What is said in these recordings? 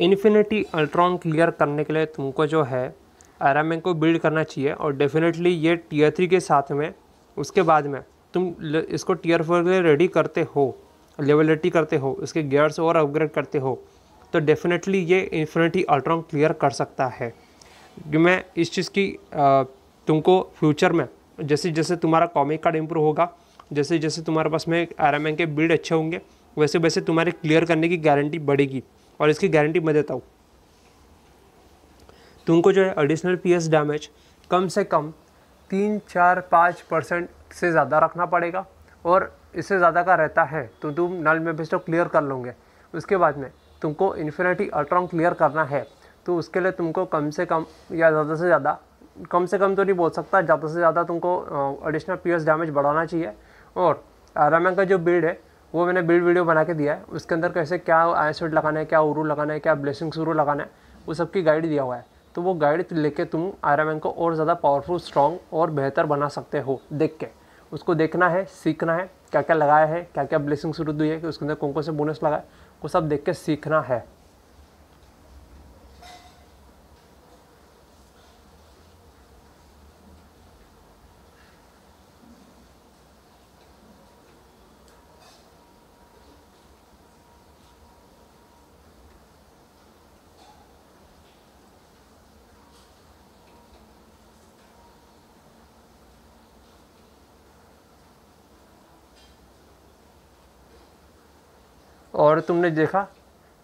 infinity Ultron clear करने के लिए तुमको जो है आराम को बिल्ड करना चाहिए और डेफिनेटली ये टीयर थ्री के साथ में उसके बाद में तुम इसको टीयर फोर के लिए रेडी करते हो लेवलिटी करते हो इसके गियर्स और अपग्रेड करते हो तो डेफिनेटली ये इन्फिनिटी अल्ट्रॉन क्लियर कर सकता है मैं इस चीज़ की तुमको फ्यूचर में जैसे जैसे तुम्हारा कॉमिक कार्ड इम्प्रूव होगा जैसे जैसे तुम्हारे पास में आर के बिल्ड अच्छे होंगे वैसे वैसे तुम्हारे क्लियर करने की गारंटी बढ़ेगी और इसकी गारंटी मैं देता हूँ तुमको जो है एडिशनल पी डैमेज कम से कम तीन चार पाँच परसेंट से ज़्यादा रखना पड़ेगा और इससे ज़्यादा का रहता है तो तुम नल में बेस्ट क्लियर कर लोगे उसके बाद में तुमको इन्फिनिटी अल्ट्रॉन क्लियर करना है तो उसके लिए तुमको कम से कम या ज़्यादा से ज़्यादा कम से कम तो नहीं बोल सकता ज़्यादा से ज़्यादा तुमको एडिशनल पी डैमेज बढ़ाना चाहिए और आरामा का जो बिल्ड है वो मैंने बिल्ड वीडियो बना के दिया है उसके अंदर कैसे क्या आई सेट लगाना है क्या उरू लगाना है क्या ब्लेसिंग उरू लगाना है वो सबकी गाइड दिया हुआ है तो वो गाइड लेके तुम मैन को और ज़्यादा पावरफुल स्ट्रॉन्ग और बेहतर बना सकते हो देख के उसको देखना है सीखना है क्या क्या लगाया है क्या क्या ब्लेसिंग शुरू दी है कि उसके अंदर कौन कौन से बोनस लगाए वो सब देख के सीखना है और तुमने देखा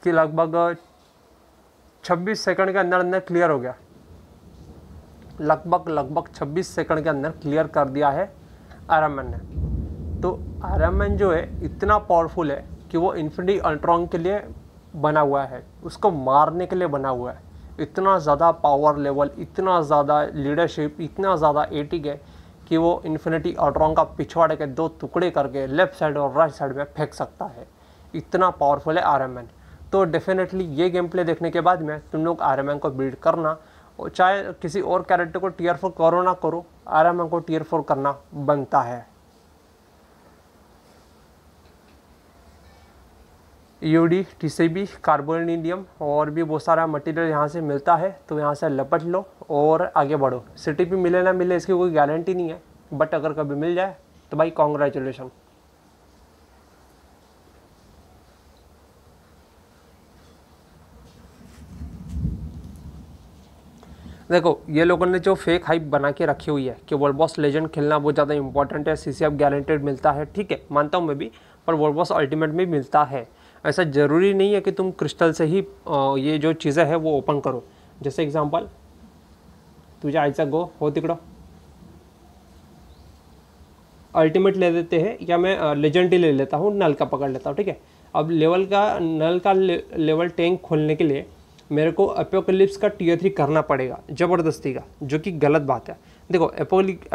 कि लगभग 26 सेकंड के अंदर अंदर क्लियर हो गया लगभग लगभग 26 सेकंड के अंदर क्लियर कर दिया है आरमन ने तो आरमन जो है इतना पावरफुल है कि वो इन्फिनिटी अल्ट्रॉन के लिए बना हुआ है उसको मारने के लिए बना हुआ है इतना ज़्यादा पावर लेवल इतना ज़्यादा लीडरशिप इतना ज़्यादा एटिक है कि वो इन्फिनिटी अल्ट्रॉन का पिछवाड़े के दो टुकड़े करके लेफ्ट साइड और राइट साइड में फेंक सकता है इतना पावरफुल है आर तो डेफिनेटली ये गेम प्ले देखने के बाद में तुम लोग आर को बिल्ड करना चाहे किसी और कैरेक्टर को टीयर फोर करो ना करो आर को टीयर फोर करना बनता है यूडी बी कार्बोनिडियम और भी बहुत सारा मटेरियल यहाँ से मिलता है तो यहाँ से लपट लो और आगे बढ़ो सिटी भी मिले ना मिले इसकी कोई गारंटी नहीं है बट अगर कभी मिल जाए तो भाई कॉन्ग्रेचुलेशन देखो ये लोगों ने जो फेक हाइप बना के रखी हुई है कि वर्ल्ड बॉस लेजेंड खेलना बहुत ज़्यादा इंपॉर्टेंट है सी अब गारंटेड मिलता है ठीक है मानता हूँ मैं भी पर वर्ल्ड बॉस अल्टीमेट में मिलता है ऐसा ज़रूरी नहीं है कि तुम क्रिस्टल से ही ये जो चीज़ें हैं वो ओपन करो जैसे एग्जाम्पल तुझे आयचा गो हो तिकड़ो अल्टीमेट ले देते हैं या मैं लेजेंड ही ले लेता हूँ नल का पकड़ लेता हूँ ठीक है अब लेवल का नल का ले, लेवल टैंक खोलने के लिए मेरे को अपोकलिप्स का टीयर थ्री करना पड़ेगा ज़बरदस्ती का जो कि गलत बात है देखो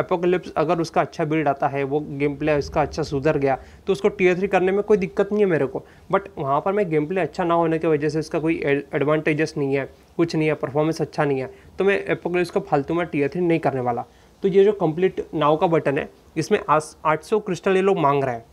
अपोकलिप्स अगर उसका अच्छा बिल्ड आता है वो गेम प्ले उसका अच्छा सुधर गया तो उसको टीयर थ्री करने में कोई दिक्कत नहीं है मेरे को बट वहाँ पर मैं गेम प्ले अच्छा ना होने की वजह से उसका कोई एडवांटेजेस नहीं है कुछ नहीं है परफॉर्मेंस अच्छा नहीं है तो मैं एपोकलिप्स को फालतू में टीयर थ्री नहीं करने वाला तो ये जो कम्प्लीट नाव का बटन है इसमें आठ सौ क्रिस्टल ये लोग मांग रहे हैं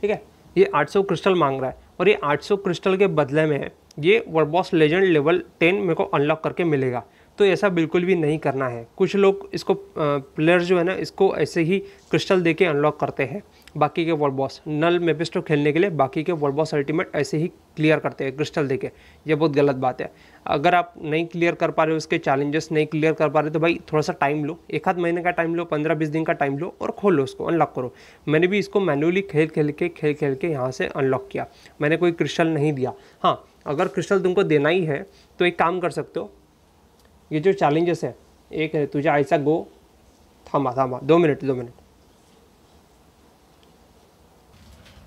ठीक है ये 800 क्रिस्टल मांग रहा है और ये 800 क्रिस्टल के बदले में है ये बॉस लेजेंड लेवल 10 मेरे को अनलॉक करके मिलेगा तो ऐसा बिल्कुल भी नहीं करना है कुछ लोग इसको प्लेयर जो है ना इसको ऐसे ही क्रिस्टल दे के अनलॉक करते हैं बाकी के वर्ल्ड बॉस नल मेपिस्टो खेलने के लिए बाकी के वर्ल्ड बॉस अल्टीमेट ऐसे ही क्लियर करते हैं क्रिस्टल देके ये बहुत गलत बात है अगर आप नहीं क्लियर कर पा रहे हो उसके चैलेंजेस नहीं क्लियर कर पा रहे तो भाई थोड़ा सा टाइम लो एक आध महीने का टाइम लो पंद्रह बीस दिन का टाइम लो और खोल लो उसको अनलॉक करो मैंने भी इसको मैनुअली खेल खेल के खेल खेल के यहाँ से अनलॉक किया मैंने कोई क्रिस्टल नहीं दिया हाँ अगर क्रिस्टल तुमको देना ही है तो एक काम कर सकते हो ये जो चैलेंजेस है एक है तुझे ऐसा गो थामा थामा दो मिनट दो मिनट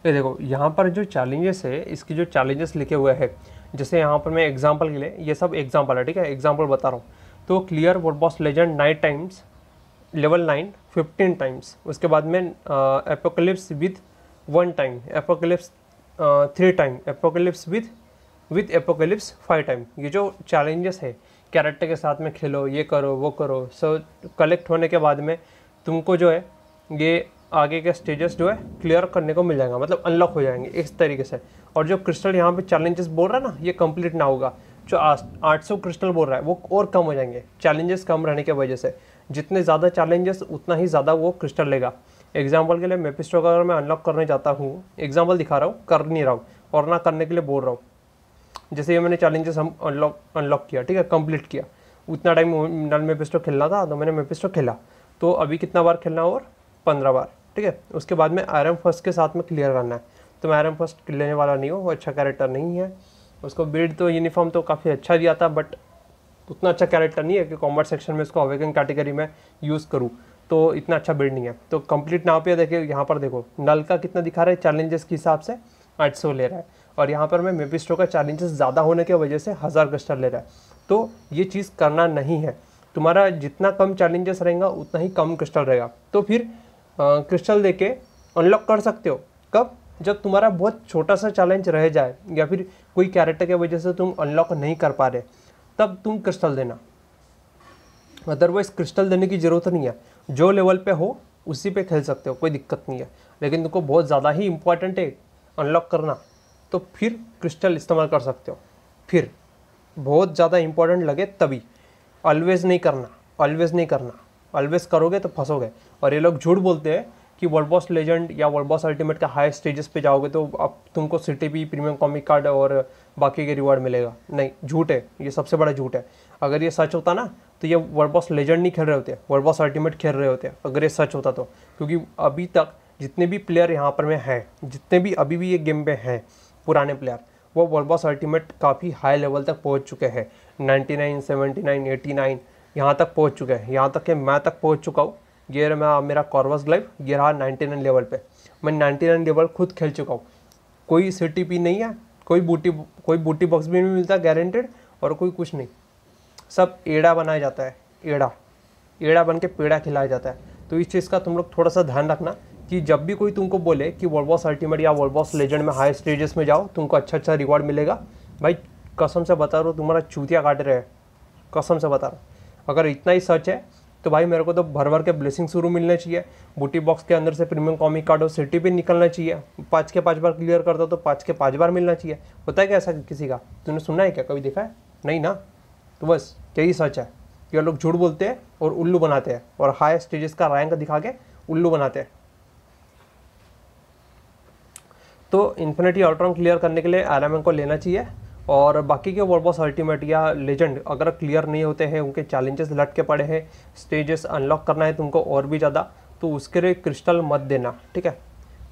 ये देखो यहाँ पर जो चैलेंजेस है इसकी जो चैलेंजेस लिखे हुए हैं जैसे यहाँ पर मैं एग्जाम्पल के लिए ये सब एग्जाम्पल है ठीक है एग्जाम्पल बता रहा हूँ तो clear world boss legend nine times level nine fifteen times उसके बाद में apocalypse with one time apocalypse three time apocalypse with with apocalypse five time ये जो चैलेंजेस है कैरेक्टर के साथ में खेलो ये करो वो करो सो so, कलेक्ट होने के बाद में तुमको जो है ये आगे के स्टेजेस जो है क्लियर करने को मिल जाएगा मतलब अनलॉक हो जाएंगे इस तरीके से और जो क्रिस्टल यहाँ पे चैलेंजेस बोल रहा है ना ये कंप्लीट ना होगा जो आठ सौ क्रिस्टल बोल रहा है वो और कम हो जाएंगे चैलेंजेस कम रहने की वजह से जितने ज़्यादा चैलेंजेस उतना ही ज़्यादा वो क्रिस्टल लेगा एग्जाम्पल के लिए मेपिस्टो का अगर मैं अनलॉक करने जाता हूँ एग्जाम्पल दिखा रहा हूँ कर नहीं रहा हूँ और ना करने के लिए बोल रहा हूँ जैसे ये मैंने चैलेंजेस हम अनलॉक अनलॉक किया ठीक है कंप्लीट किया उतना टाइम नल मेपिस्टो खेलना था तो मैंने मेपिस्टो खेला तो अभी कितना बार खेलना और पंद्रह बार ठीक है उसके बाद में आयरन फर्स्ट के साथ में क्लियर करना है तो मैं आयरन फर्स्ट लेने वाला नहीं हूँ वो अच्छा कैरेक्टर नहीं है उसको बिल्ड तो यूनिफॉर्म तो काफ़ी अच्छा दिया था बट उतना अच्छा कैरेक्टर नहीं है कि कॉमर्स सेक्शन में उसको अवेकन कैटेगरी में यूज़ करूँ तो इतना अच्छा बिल्ड नहीं है तो कंप्लीट नाव पे देखिए यहाँ पर देखो नल का कितना दिखा रहा है चैलेंजेस के हिसाब से 800 ले रहा है और यहाँ पर मैं मेपिस्टो का चैलेंजेस ज़्यादा होने की वजह से हज़ार कस्टर ले रहा है तो ये चीज़ करना नहीं है तुम्हारा जितना कम चैलेंजेस रहेगा उतना ही कम कस्टर रहेगा तो फिर क्रिस्टल देके अनलॉक कर सकते हो कब जब तुम्हारा बहुत छोटा सा चैलेंज रह जाए या फिर कोई कैरेक्टर की वजह से तुम अनलॉक नहीं कर पा रहे तब तुम क्रिस्टल देना अदरवाइज क्रिस्टल देने की ज़रूरत नहीं है जो लेवल पे हो उसी पे खेल सकते हो कोई दिक्कत नहीं है लेकिन तुमको बहुत ज़्यादा ही इम्पॉर्टेंट है अनलॉक करना तो फिर क्रिस्टल इस्तेमाल कर सकते हो फिर बहुत ज़्यादा इम्पॉर्टेंट लगे तभी ऑलवेज़ नहीं करना ऑलवेज़ नहीं करना ऑलवेज करोगे तो फंसोगे और ये लोग झूठ बोलते हैं कि वर्ल्ड बॉस लेजेंड या वर्ल्ड बॉस अल्टीमेट का हाई स्टेजेस पे जाओगे तो अब तुमको सिटी भी प्रीमियम कॉमिक कार्ड और बाकी के रिवार्ड मिलेगा नहीं झूठ है ये सबसे बड़ा झूठ है अगर ये सच होता ना तो ये वर्ल्ड बॉस लेजेंड नहीं खेल रहे होते वर्ल्ड बॉस अल्टीमेट खेल रहे होते अगर ये सच होता तो क्योंकि अभी तक जितने भी प्लेयर यहाँ पर में हैं जितने भी अभी भी ये गेम में हैं पुराने प्लेयर वो वर्ल्ड बॉस अल्टीमेट काफ़ी हाई लेवल तक पहुँच चुके हैं ninety nine seventy nine eighty nine यहाँ तक पहुँच चुके हैं यहाँ तक कि मैं तक पहुँच चुका हूँ ये मैं मेरा कॉर्वस ग्लाइव ये रहा नाइन्टी नाइन लेवल पे मैं नाइन्टी नाइन लेवल खुद खेल चुका हूँ कोई सी टी पी नहीं है कोई बूटी कोई बूटी बॉक्स भी नहीं मिलता गारंटेड और कोई कुछ नहीं सब एड़ा बनाया जाता है एड़ा एड़ा बन के पेड़ा खिलाया जाता है तो इस चीज़ का तुम लोग थोड़ा सा ध्यान रखना कि जब भी कोई तुमको बोले कि वर्ल्ड बॉस अल्टीमेट या वर्ल्ड बॉस लेजेंड में हाई स्टेजेस में जाओ तुमको अच्छा अच्छा रिवॉर्ड मिलेगा भाई कसम से बता रहा हूँ तुम्हारा चूतिया काट रहे हैं कसम से बता रहा हूँ अगर इतना ही सच है तो भाई मेरे को तो भर भर के ब्लेसिंग शुरू मिलना चाहिए बूटी बॉक्स के अंदर से प्रीमियम कॉमिक कार्ड और सिटी भी निकलना चाहिए पाँच के पाँच बार क्लियर करता तो पाँच के पाँच बार मिलना चाहिए होता है क्या ऐसा किसी का तुमने सुना है क्या कभी देखा है नहीं ना तो बस यही सच है ये लोग झूठ बोलते हैं और उल्लू बनाते हैं और हाई स्टेजेस का रैंक दिखा के उल्लू बनाते हैं तो इन्फिनिटी ऑल्ट्रॉन क्लियर करने के लिए आर को लेना चाहिए और बाकी के बॉस अल्टीमेट या लेजेंड अगर क्लियर नहीं होते हैं उनके चैलेंजेस लट के पड़े हैं स्टेजेस अनलॉक करना है तुमको और भी ज़्यादा तो उसके लिए क्रिस्टल मत देना ठीक है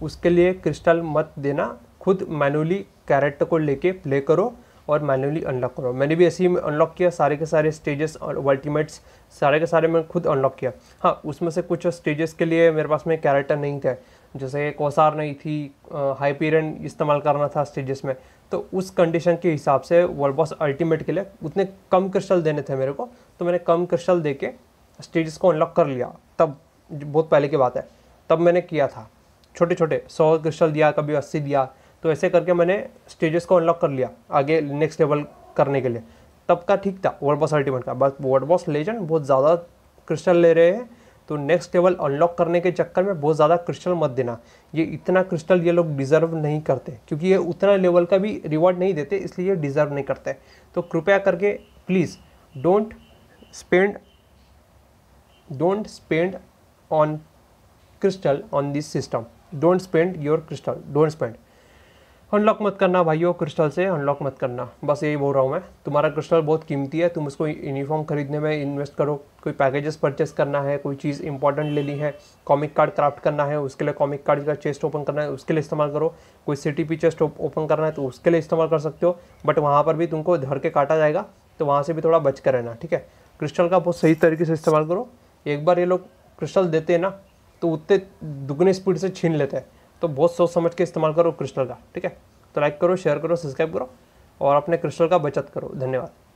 उसके लिए क्रिस्टल मत देना खुद मैनुअली कैरेक्टर को लेके प्ले करो और मैनुअली अनलॉक करो मैंने भी ऐसे ही अनलॉक किया सारे के सारे स्टेजेस अल्टीमेट्स सारे के सारे मैंने खुद अनलॉक किया हाँ उसमें से कुछ स्टेजेस के लिए मेरे पास में कैरेक्टर नहीं थे जैसे कोसार नहीं थी हाइपीरियन इस्तेमाल करना था स्टेजेस में तो उस कंडीशन के हिसाब से वर्ल्ड बॉस अल्टीमेट के लिए उतने कम क्रिस्टल देने थे मेरे को तो मैंने कम क्रिस्टल दे के स्टेजेस को अनलॉक कर लिया तब बहुत पहले की बात है तब मैंने किया था छोटे छोटे सौ क्रिस्टल दिया कभी अस्सी दिया तो ऐसे करके मैंने स्टेजेस को अनलॉक कर लिया आगे नेक्स्ट लेवल करने के लिए तब का ठीक था वर्ल्ड बॉस अल्टीमेट का बस वर्ल्ड बॉस लेजेंड बहुत ज़्यादा क्रिस्टल ले रहे हैं तो नेक्स्ट लेवल अनलॉक करने के चक्कर में बहुत ज़्यादा क्रिस्टल मत देना ये इतना क्रिस्टल ये लोग डिज़र्व नहीं करते क्योंकि ये उतना लेवल का भी रिवॉर्ड नहीं देते इसलिए ये डिज़र्व नहीं करते तो कृपया करके please don't spend don't spend on crystal on this system don't spend your crystal don't spend unlock मत करना भाइयों क्रिस्टल से अनलॉक मत करना बस यही बोल रहा हूँ मैं तुम्हारा क्रिस्टल बहुत कीमती है तुम उसको यूनिफॉर्म खरीदने में इन्वेस्ट करो कोई पैकेजेस परचेस करना है कोई चीज़ इंपॉर्टेंट लेनी है कॉमिक कार्ड क्राफ्ट करना है उसके लिए कॉमिक कार्ड का चेस्ट ओपन करना है उसके लिए इस्तेमाल करो कोई सिटी पी चेस्ट ओपन करना है तो उसके लिए इस्तेमाल कर सकते हो बट वहाँ पर भी तुमको धर के काटा जाएगा तो वहाँ से भी थोड़ा बच कर रहना ठीक है क्रिस्टल का बहुत सही तरीके से इस्तेमाल करो एक बार ये लोग क्रिस्टल देते हैं ना तो उतने दुगने स्पीड से छीन लेते हैं तो बहुत सोच समझ के इस्तेमाल करो क्रिस्टल का ठीक है तो लाइक करो शेयर करो सब्सक्राइब करो और अपने क्रिस्टल का बचत करो धन्यवाद